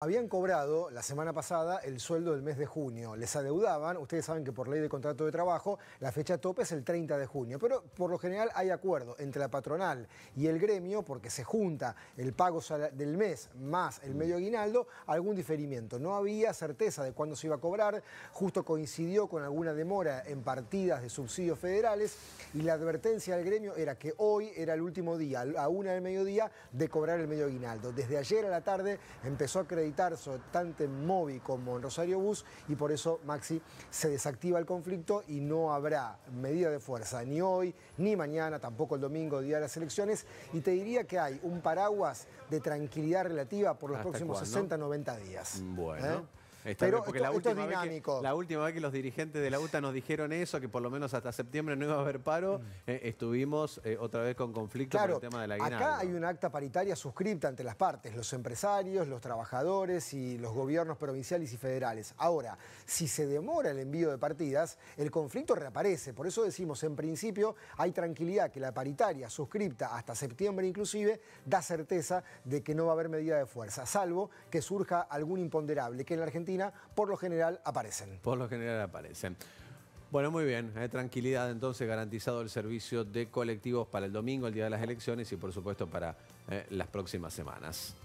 Habían cobrado la semana pasada el sueldo del mes de junio, les adeudaban, ustedes saben que por ley de contrato de trabajo la fecha tope es el 30 de junio, pero por lo general hay acuerdo entre la patronal y el gremio porque se junta el pago del mes más el medio aguinaldo, algún diferimiento. No había certeza de cuándo se iba a cobrar, justo coincidió con alguna demora en partidas de subsidios federales y la advertencia del gremio era que hoy era el último día, a una del mediodía, de cobrar el medio aguinaldo. Desde ayer a la tarde empezó a creer tanto en Movi como en Rosario Bus, y por eso, Maxi, se desactiva el conflicto y no habrá medida de fuerza ni hoy, ni mañana, tampoco el domingo, día de las elecciones, y te diría que hay un paraguas de tranquilidad relativa por los ah, próximos 60, 90 días. Bueno. ¿eh? Pero la, última que, la última vez que los dirigentes de la UTA nos dijeron eso, que por lo menos hasta septiembre no iba a haber paro, mm. eh, estuvimos eh, otra vez con conflicto por el tema de la guinada. Acá hay un acta paritaria suscripta entre las partes, los empresarios, los trabajadores y los gobiernos provinciales y federales. Ahora, si se demora el envío de partidas, el conflicto reaparece. Por eso decimos, en principio, hay tranquilidad que la paritaria suscripta hasta septiembre inclusive da certeza de que no va a haber medida de fuerza, salvo que surja algún imponderable, que en la Argentina por lo general aparecen. Por lo general aparecen. Bueno, muy bien. Eh, tranquilidad, entonces, garantizado el servicio de colectivos para el domingo, el día de las elecciones y, por supuesto, para eh, las próximas semanas.